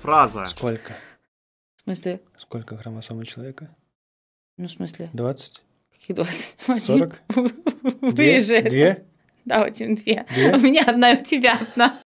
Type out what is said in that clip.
Фраза. Сколько? В смысле? Сколько хромосом у человека? Ну, в смысле? 20? Каких 20? 40? Две. это. Две? Да, у тебя две. две? У меня одна, у тебя одна.